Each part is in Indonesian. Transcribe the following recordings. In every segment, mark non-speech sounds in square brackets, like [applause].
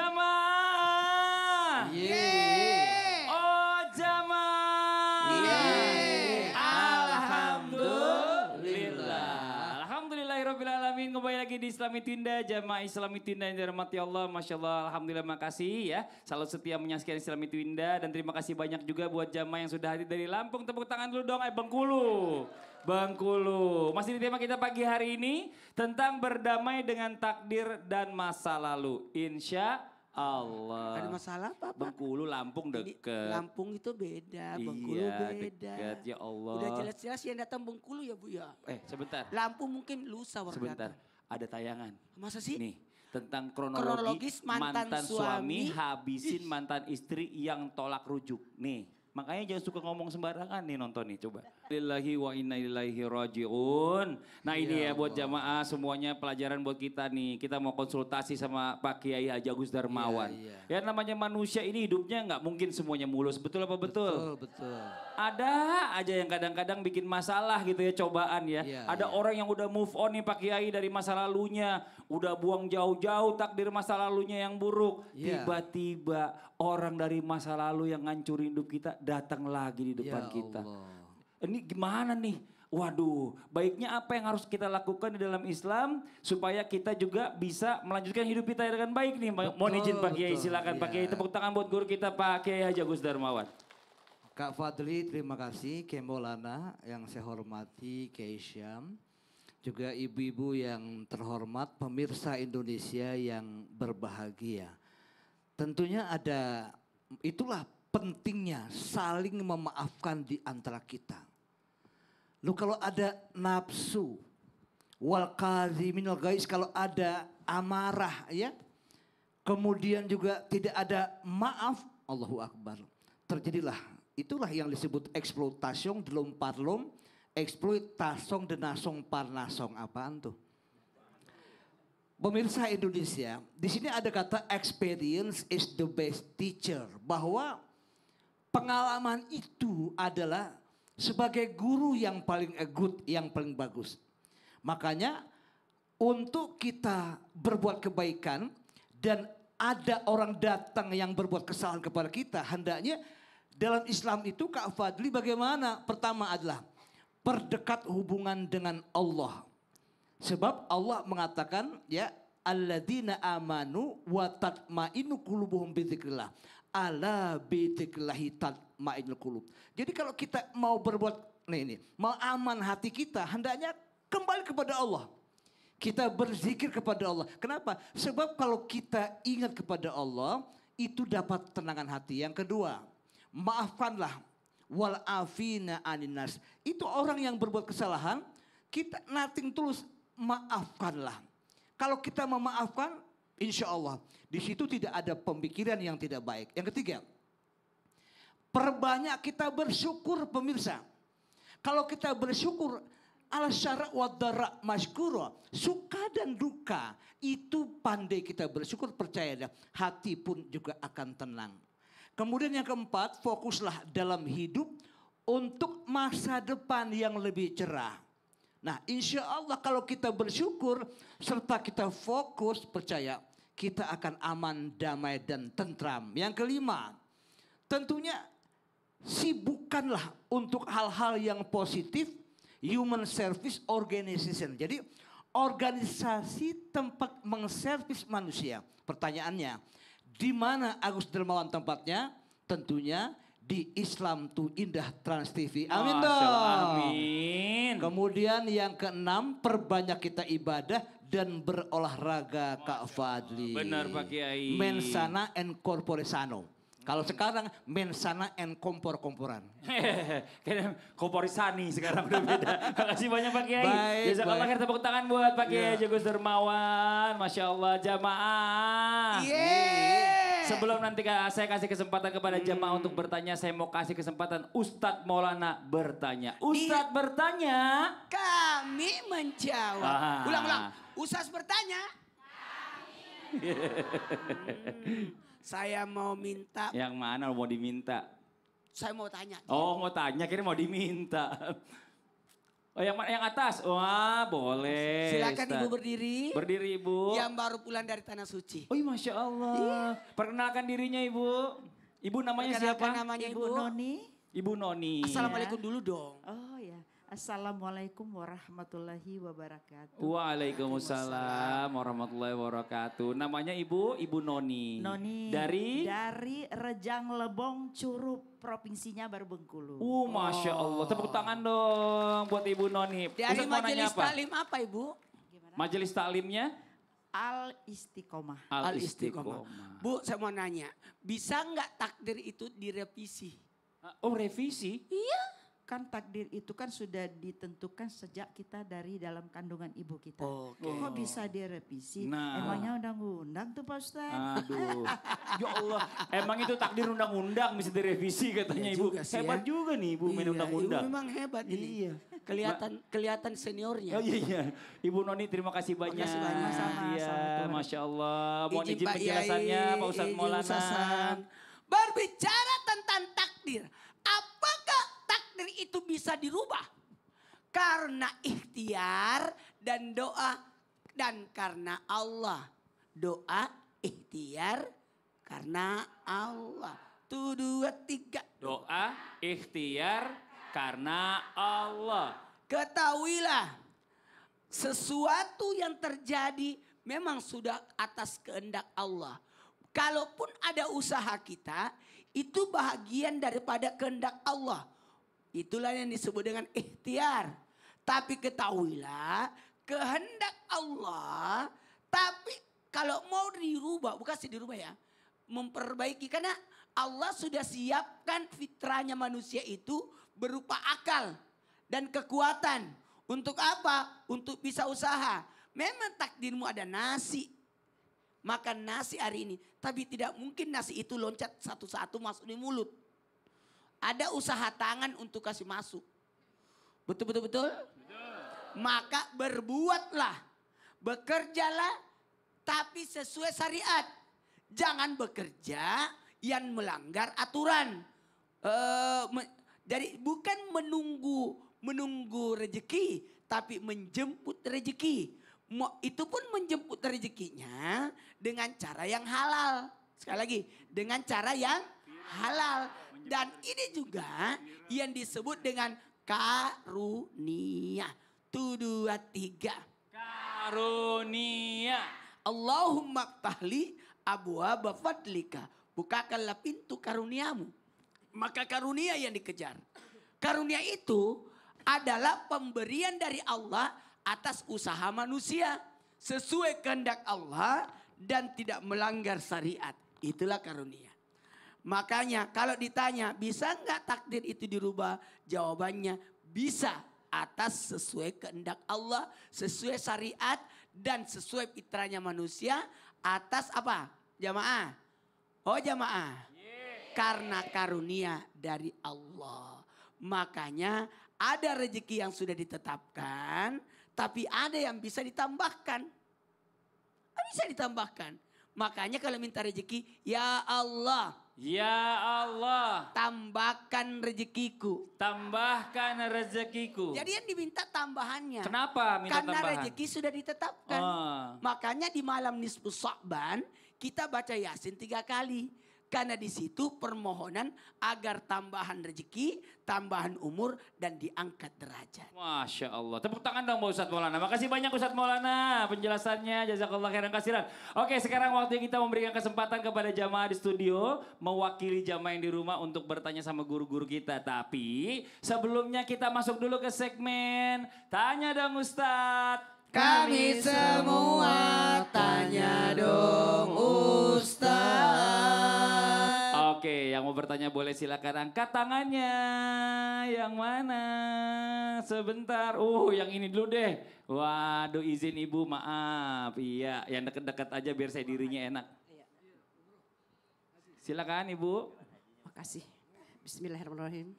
জামা lagi di Islami Tinda, jamaah Islami Tinda yang dirahmati Allah. Masya Allah, Alhamdulillah, makasih ya. Selalu setia menyaksikan Islami Tinda dan terima kasih banyak juga buat jamaah yang sudah hadir dari Lampung. Tepuk tangan dulu dong, eh Bengkulu. Bengkulu. Masih di tema kita pagi hari ini tentang berdamai dengan takdir dan masa lalu. Insya Allah. Ada masalah apa, Pak? Bengkulu Lampung deket. Lampung itu beda, iya, Bengkulu iya, beda. Iya, ya Allah. Udah jelas-jelas yang datang Bengkulu ya Bu ya. Eh sebentar. Lampung mungkin lusa waktu. Sebentar. Datang ada tayangan. Masa sih? Nih, tentang kronologi kronologis mantan, mantan suami. suami habisin mantan istri yang tolak rujuk. Nih, makanya jangan suka ngomong sembarangan nih nonton nih coba lillahi wa inna ilaihi rajiun. Nah ini ya, ya buat jamaah semuanya pelajaran buat kita nih. Kita mau konsultasi sama Pak Kiai Haji Agus Darmawan. Ya, ya. ya, namanya manusia ini hidupnya nggak mungkin semuanya mulus. Betul apa betul? Betul, betul. Ada aja yang kadang-kadang bikin masalah gitu ya cobaan ya. Ada orang yang udah move on nih Pak Kiai dari masa lalunya. Udah buang jauh-jauh takdir masa lalunya yang buruk. Tiba-tiba orang dari masa lalu yang ngancurin hidup kita datang lagi di depan ya kita. Allah ini gimana nih? Waduh, baiknya apa yang harus kita lakukan di dalam Islam supaya kita juga bisa melanjutkan hidup kita dengan baik nih. Betul, Mohon izin Pak Kiai, silakan pakai Pak iya. Kiai tepuk tangan buat guru kita Pak Kiai Haji Agus Darmawan. Kak Fadli, terima kasih. Kiai yang saya hormati, Kiai Syam. Juga ibu-ibu yang terhormat, pemirsa Indonesia yang berbahagia. Tentunya ada, itulah pentingnya saling memaafkan di antara kita Lu kalau ada nafsu, wal minal gais kalau ada amarah ya. Kemudian juga tidak ada maaf, Allahu Akbar. Terjadilah itulah yang disebut eksploitasi delom parlom, eksploitasi denasong parnasong apaan tuh? Pemirsa Indonesia, di sini ada kata experience is the best teacher. Bahwa pengalaman itu adalah sebagai guru yang paling eh, good, yang paling bagus. Makanya untuk kita berbuat kebaikan dan ada orang datang yang berbuat kesalahan kepada kita, hendaknya dalam Islam itu Kak Fadli bagaimana? Pertama adalah perdekat hubungan dengan Allah. Sebab Allah mengatakan ya alladzina amanu wa tatmainu qulubuhum bidzikrillah ala bitiklahi tatmainul kulub. Jadi kalau kita mau berbuat nih ini, mau aman hati kita hendaknya kembali kepada Allah. Kita berzikir kepada Allah. Kenapa? Sebab kalau kita ingat kepada Allah, itu dapat tenangan hati. Yang kedua, maafkanlah wal afina aninas. Itu orang yang berbuat kesalahan, kita nating terus maafkanlah. Kalau kita memaafkan, Insya Allah. Di situ tidak ada pemikiran yang tidak baik. Yang ketiga, perbanyak kita bersyukur pemirsa. Kalau kita bersyukur, al syara' wa dara' Suka dan duka itu pandai kita bersyukur percayalah hati pun juga akan tenang. Kemudian yang keempat, fokuslah dalam hidup untuk masa depan yang lebih cerah. Nah insya Allah kalau kita bersyukur serta kita fokus percaya kita akan aman, damai, dan tentram. Yang kelima, tentunya sibukkanlah untuk hal-hal yang positif, human service organization. Jadi organisasi tempat mengservis manusia. Pertanyaannya, di mana Agus Dermawan tempatnya? Tentunya di Islam tuh indah Trans TV. Amin dong. Amin. Kemudian yang keenam, perbanyak kita ibadah dan berolahraga Kak Fadli. Benar Pak Kiai. Mensana and sano. Kalau sekarang mensana and kompor-komporan. [laughs] Kayaknya komporisani sekarang udah beda. [laughs] Makasih banyak Pak Kiai. Jazakallah ya, akhir tepuk tangan buat Pak Kiai yeah. Jagus Dermawan. Masya Allah jamaah. Yeah. Sebelum nanti saya kasih kesempatan kepada hmm. jemaah hmm. untuk bertanya, saya mau kasih kesempatan Ustadz Maulana bertanya. Ustadz bertanya. Kami menjawab. Ah. Ulang ulang. Ustadz bertanya. Kami. [laughs] hmm. Saya mau minta. Yang mana mau diminta? Saya mau tanya. Oh mau tanya, kira mau diminta. Oh yang yang atas. Wah boleh. Silakan ibu berdiri. Berdiri ibu. Yang baru pulang dari tanah suci. Oh iya, masya Allah. Iya. Perkenalkan dirinya ibu. Ibu namanya Perkenalkan siapa? Namanya ibu, Noni. Ibu Noni. Assalamualaikum ya. dulu dong. Oh ya. Assalamualaikum warahmatullahi wabarakatuh. Waalaikumsalam warahmatullahi wabarakatuh. Namanya Ibu, Ibu Noni. Noni. Dari? Dari Rejang Lebong Curup, provinsinya baru Bengkulu. Uh, Masya Allah. Tepuk oh. tangan dong buat Ibu Noni. Dari Ustaz majelis apa? Taklim apa Ibu? Gimana? Majelis Taklimnya Al istiqomah. Al istiqomah. Bu, saya mau nanya, bisa nggak takdir itu direvisi? Oh, revisi? Iya kan takdir itu kan sudah ditentukan sejak kita dari dalam kandungan ibu kita. Okay. Oh, kok bisa direvisi? Nah. Emangnya undang-undang tuh Pak Ustaz? Aduh. [laughs] ya Allah, emang itu takdir undang-undang bisa direvisi katanya ya Ibu. Juga sih, hebat ya. juga nih Ibu iya, main undang-undang. Iya, memang hebat ini. Iya. iya. Kelihatan kelihatan seniornya. Oh iya iya. Ibu Noni terima kasih banyak. Terima kasih banyak. Sama, iya, Masya Allah. Mohon izin, izin penjelasannya Pak Ustaz Maulana. karena ikhtiar dan doa dan karena Allah. Doa, ikhtiar, karena Allah. tu dua tiga. Doa, ikhtiar, karena Allah. Ketahuilah sesuatu yang terjadi memang sudah atas kehendak Allah. Kalaupun ada usaha kita, itu bahagian daripada kehendak Allah. Itulah yang disebut dengan ikhtiar. Tapi ketahuilah kehendak Allah. Tapi kalau mau dirubah, bukan sih dirubah ya. Memperbaiki karena Allah sudah siapkan fitrahnya manusia itu berupa akal dan kekuatan. Untuk apa? Untuk bisa usaha. Memang takdirmu ada nasi. Makan nasi hari ini. Tapi tidak mungkin nasi itu loncat satu-satu masuk di mulut. Ada usaha tangan untuk kasih masuk. Betul, betul, betul? Maka berbuatlah, bekerjalah, tapi sesuai syariat. Jangan bekerja yang melanggar aturan. Eh, e, dari bukan menunggu menunggu rezeki, tapi menjemput rejeki itu pun menjemput rezekinya dengan cara yang halal. Sekali lagi, dengan cara yang halal. Dan ini juga yang disebut dengan karunia. Tu dua tiga. Karunia. Allahumma tahli abu fadlika. Bukakanlah pintu karuniamu. Maka karunia yang dikejar. Karunia itu adalah pemberian dari Allah atas usaha manusia. Sesuai kehendak Allah dan tidak melanggar syariat. Itulah karunia. Makanya kalau ditanya bisa nggak takdir itu dirubah? Jawabannya bisa atas sesuai kehendak Allah, sesuai syariat dan sesuai fitrahnya manusia atas apa? Jamaah. Oh jamaah. Karena karunia dari Allah. Makanya ada rezeki yang sudah ditetapkan, tapi ada yang bisa ditambahkan. Bisa ditambahkan. Makanya kalau minta rezeki, ya Allah, Ya Allah. Tambahkan rezekiku. Tambahkan rezekiku. Jadi yang diminta tambahannya. Kenapa minta Karena tambahan? rezeki sudah ditetapkan. Oh. Makanya di malam nisfu Sa'ban kita baca Yasin tiga kali karena di situ permohonan agar tambahan rezeki, tambahan umur, dan diangkat derajat. Masya Allah. Tepuk tangan dong Pak Ustadz Maulana. Makasih banyak Ustadz Maulana penjelasannya. Jazakallah khairan kasiran. Oke sekarang waktunya kita memberikan kesempatan kepada jamaah di studio. Mewakili jamaah yang di rumah untuk bertanya sama guru-guru kita. Tapi sebelumnya kita masuk dulu ke segmen Tanya dong Ustadz. Kami semua tanya dong Ustaz. Yang mau bertanya boleh silakan angkat tangannya. Yang mana? Sebentar. Uh, yang ini dulu deh. Waduh, izin Ibu, maaf. Iya, yang dekat-dekat aja biar saya dirinya enak. Silakan Ibu. Makasih. Bismillahirrahmanirrahim.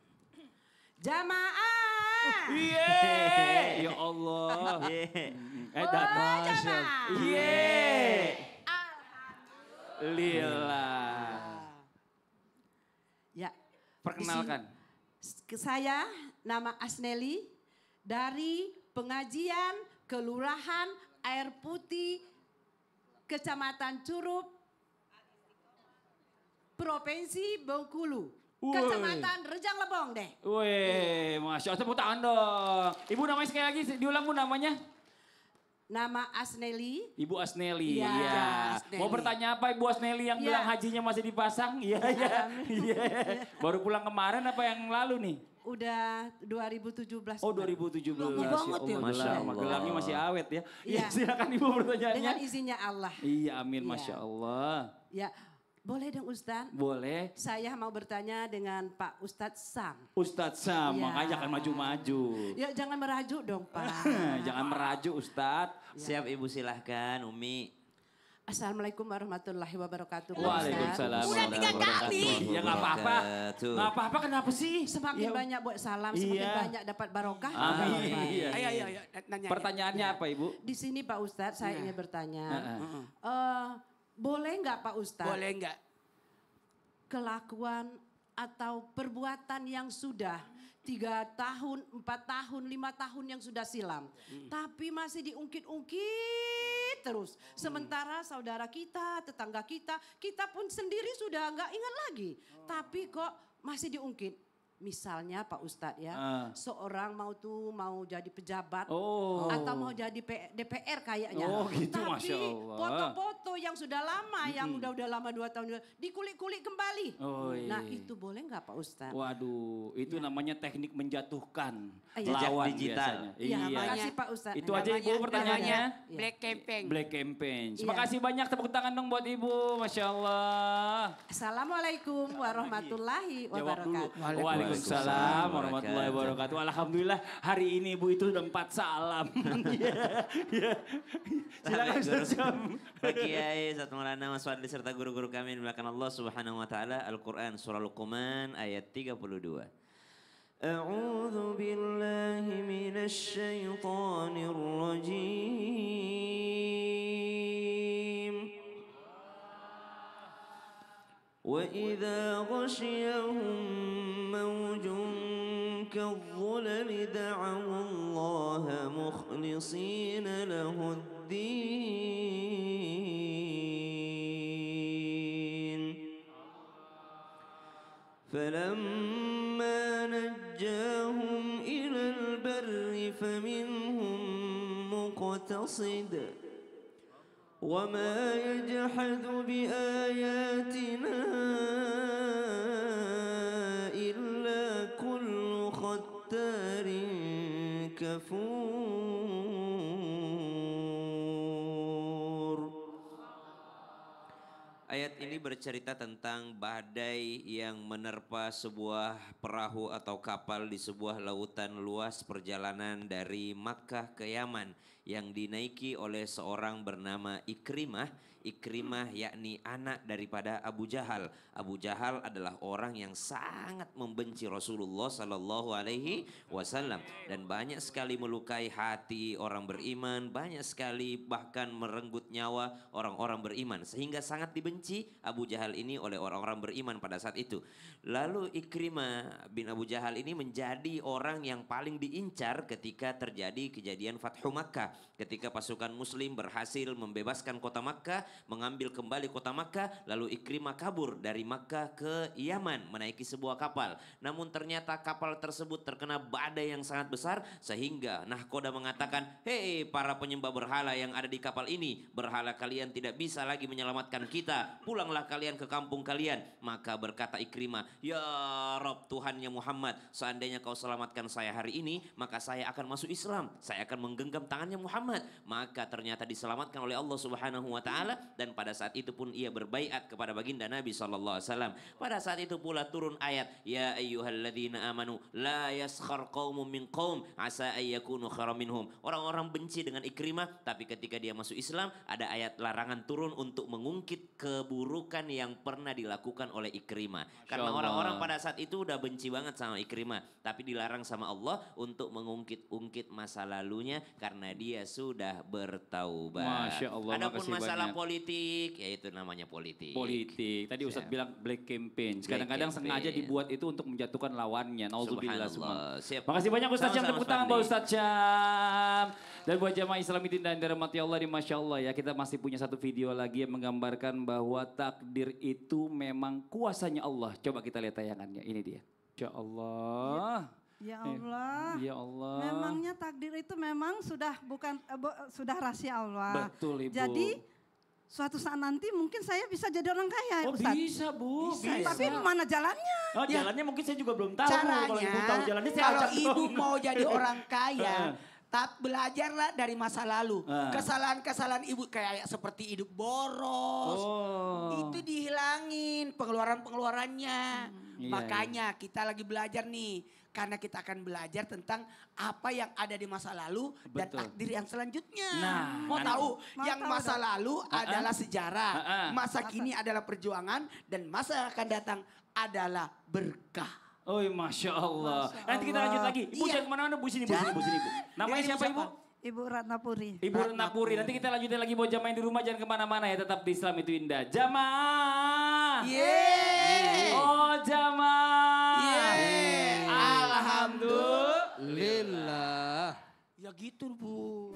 Jamaah. Oh, iya. [laughs] ya Allah. Yeah. Eh, datang. Iya. Alhamdulillah. Perkenalkan. Saya nama Asneli dari pengajian Kelurahan Air Putih Kecamatan Curup Provinsi Bengkulu. Uwe. Kecamatan Rejang Lebong deh. Wih, Masya Allah tepuk tangan dong. Ibu namanya sekali lagi diulang bu namanya. Nama Asneli. Ibu Asneli. Iya. Ya. ya. Asneli. Mau bertanya apa Ibu Asneli yang ya. bilang hajinya masih dipasang? Iya, iya. Ya. Baru pulang kemarin apa yang lalu nih? Udah 2017. Oh, 2017. Lama banget ya. Oh, Masya Allah. Gelangnya masih awet ya. Iya, ya, silakan Ibu bertanya. Dengan izinnya Allah. Iya, amin. Ya. Masya Allah. Ya, boleh dong Ustaz, Boleh. Saya mau bertanya dengan Pak Ustadz Sam. Ustadz Sam, ya. makanya akan maju-maju. Ya jangan merajuk dong Pak. [laughs] jangan merajuk Ustadz. Ya. Siap Ibu silahkan Umi. Assalamualaikum warahmatullahi wabarakatuh. Waalaikumsalam. Udah tiga kali. Ya gak apa-apa. Gak apa-apa. Kenapa sih? Semakin ya. banyak buat salam, semakin ya. banyak dapat barokah. Amin. Ah, iya, iya. Ayo, ayo, iya. ayo. Pertanyaannya ya. apa ibu? Di sini Pak Ustadz, saya ya. ingin bertanya. Uh -uh. Uh, boleh nggak Pak Ustadz? Boleh nggak? Kelakuan atau perbuatan yang sudah tiga tahun, empat tahun, lima tahun yang sudah silam, hmm. tapi masih diungkit-ungkit terus. Hmm. Sementara saudara kita, tetangga kita, kita pun sendiri sudah enggak ingat lagi, oh. tapi kok masih diungkit misalnya Pak Ustadz ya, uh. seorang mau tuh mau jadi pejabat oh. atau mau jadi P, DPR kayaknya. Oh gitu Tapi foto-foto yang sudah lama, hmm. yang udah-udah lama dua tahun, dikulik-kulik kembali. Oh, iya. Nah itu boleh nggak Pak Ustadz? Waduh, itu ya. namanya teknik menjatuhkan iya. lawan digital. biasanya. Iya, iya. makasih Pak Ustadz. Itu namanya, aja Ibu pertanyaannya. Namanya Black iya. Campaign. Black Campaign. Terima iya. kasih iya. banyak tepuk tangan dong buat Ibu, Masya Allah. Assalamualaikum warahmatullahi wabarakatuh. Waalaikumsalam. Waalaikumsalam warahmatullahi wabarakatuh. Alhamdulillah hari ini ibu itu udah empat salam. [laughs] Iya, iya. Silakan Ustaz Pak [laughs] Kiai, Ustaz Maulana, Mas Fadli serta guru-guru kami di belakang Allah Subhanahu wa taala Al-Qur'an surah Luqman ayat 32. أعوذ بالله من الشيطان الرجيم وإذا غشيهم الرسل لدعوا الله مخلصين له الدين فلما نجاهم إلى البر فمنهم مقتصد وما يجحد بآياتنا Ayat ini bercerita tentang badai yang menerpa sebuah perahu atau kapal di sebuah lautan luas perjalanan dari Makkah ke Yaman yang dinaiki oleh seorang bernama Ikrimah. Ikrimah yakni anak daripada Abu Jahal. Abu Jahal adalah orang yang sangat membenci Rasulullah Sallallahu Alaihi Wasallam dan banyak sekali melukai hati orang beriman, banyak sekali bahkan merenggut nyawa orang-orang beriman sehingga sangat dibenci Abu Jahal ini oleh orang-orang beriman pada saat itu. Lalu Ikrimah bin Abu Jahal ini menjadi orang yang paling diincar ketika terjadi kejadian Fathu Makkah. Ketika pasukan muslim berhasil membebaskan kota Makkah, mengambil kembali kota Makkah, lalu Ikrimah kabur dari Makkah ke Yaman menaiki sebuah kapal. Namun ternyata kapal tersebut terkena badai yang sangat besar sehingga nahkoda mengatakan, "Hei para penyembah berhala yang ada di kapal ini, berhala kalian tidak bisa lagi menyelamatkan kita. Pulanglah kalian ke kampung kalian." Maka berkata Ikrimah, Ya Rob Tuhannya Muhammad, seandainya kau selamatkan saya hari ini, maka saya akan masuk Islam. Saya akan menggenggam tangannya Muhammad. Maka ternyata diselamatkan oleh Allah Subhanahu wa taala dan pada saat itu pun ia berbaiat kepada baginda Nabi sallallahu alaihi wasallam. Pada saat itu pula turun ayat, "Ya ayyuhalladzina amanu la yaskhar qaumun min qaum asa ayyakunu khairam minhum." Orang-orang benci dengan Ikrimah, tapi ketika dia masuk Islam, ada ayat larangan turun untuk mengungkit keburukan yang pernah dilakukan oleh Ikrimah. Karena orang-orang pada saat itu udah benci banget sama Ikrimah, tapi dilarang sama Allah untuk mengungkit-ungkit masa lalunya karena dia sudah bertaubat. Masya Allah. Adapun masalah banyak. politik, ya itu namanya politik. Politik. Tadi Ustaz Siap. bilang black campaign. Kadang-kadang sengaja dibuat itu untuk menjatuhkan lawannya. Nauzubillah semua. Siap. Makasih banyak Ustaz yang tepuk tangan buat Ustaz Syam. Dan buat jamaah Islamitin dan dirahmati Allah di Masya Allah ya. Kita masih punya satu video lagi yang menggambarkan bahwa takdir itu memang kuasanya Allah. Coba kita kita lihat tayangannya. Ini dia. ya Allah. Ya. Eh, Allah. Ya Allah. Memangnya takdir itu memang sudah bukan uh, sudah rahasia Allah. Betul Ibu. Jadi suatu saat nanti mungkin saya bisa jadi orang kaya. Oh Ustaz. bisa Bu. Bisa. bisa. Tapi mana jalannya? Oh ya. jalannya mungkin saya juga belum tahu. Caranya. Kalau Ibu tahu jalannya saya Kalau Ibu mau jadi [laughs] orang kaya. Eh, Tak belajarlah dari masa lalu. Ah. Kesalahan-kesalahan ibu kayak seperti hidup boros. Oh. Itu dihilangin pengeluaran-pengeluarannya. Hmm, iya, Makanya iya. kita lagi belajar nih karena kita akan belajar tentang apa yang ada di masa lalu Betul. dan takdir yang selanjutnya. Nah, mau tahu mau yang masa dong. lalu ah, ah. adalah sejarah, masa kini adalah perjuangan dan masa yang akan datang adalah berkah. Oh, Masya Allah. Masya Allah. Nanti kita lanjut lagi. Ibu iya. jangan kemana-mana, Bu sini, Bu sini, Bu sini, Bu. Namanya siapa, Ibu? Ibu Ratnapuri. Ibu Ratnapuri. Nanti kita lanjutin lagi buat jamaah di rumah jangan kemana-mana ya tetap di Islam itu indah. Jamaah. Yeay. Oh jamaah. Yeay. Alhamdulillah. Ya gitu bu.